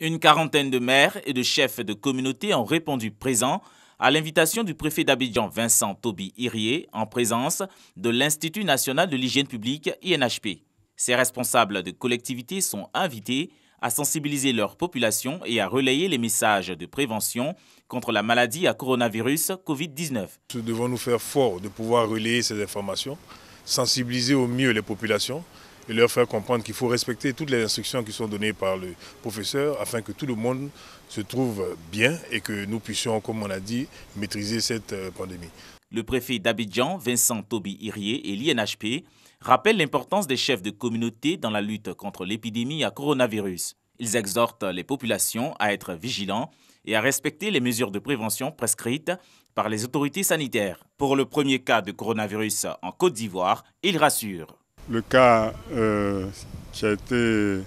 Une quarantaine de maires et de chefs de communauté ont répondu présents à l'invitation du préfet d'Abidjan Vincent Toby Irié, en présence de l'Institut national de l'hygiène publique INHP. Ces responsables de collectivités sont invités à sensibiliser leur population et à relayer les messages de prévention contre la maladie à coronavirus Covid-19. Nous devons nous faire fort de pouvoir relayer ces informations, sensibiliser au mieux les populations et leur faire comprendre qu'il faut respecter toutes les instructions qui sont données par le professeur afin que tout le monde se trouve bien et que nous puissions, comme on a dit, maîtriser cette euh, pandémie. Le préfet d'Abidjan, Vincent Toby Irier et l'INHP rappellent l'importance des chefs de communauté dans la lutte contre l'épidémie à coronavirus. Ils exhortent les populations à être vigilants et à respecter les mesures de prévention prescrites par les autorités sanitaires. Pour le premier cas de coronavirus en Côte d'Ivoire, ils rassurent le cas euh, qui a été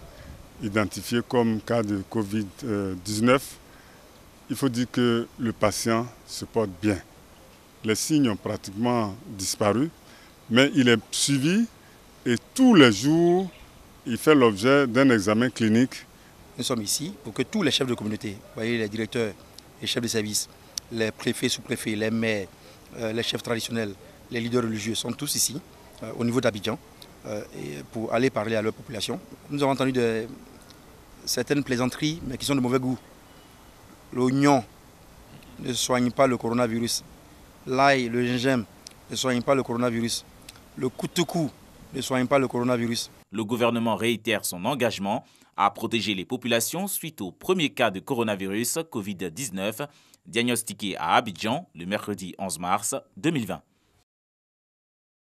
identifié comme cas de Covid-19, il faut dire que le patient se porte bien. Les signes ont pratiquement disparu, mais il est suivi et tous les jours, il fait l'objet d'un examen clinique. Nous sommes ici pour que tous les chefs de communauté, voyez les directeurs, les chefs de service, les préfets, sous-préfets, les maires, euh, les chefs traditionnels, les leaders religieux sont tous ici, euh, au niveau d'Abidjan, euh, pour aller parler à leur population. Nous avons entendu certaines plaisanteries, mais qui sont de mauvais goût. L'oignon ne soigne pas le coronavirus. L'ail, le gingembre ne soigne pas le coronavirus. Le couteau ne soigne pas le coronavirus. Le gouvernement réitère son engagement à protéger les populations suite au premier cas de coronavirus Covid-19 diagnostiqué à Abidjan le mercredi 11 mars 2020.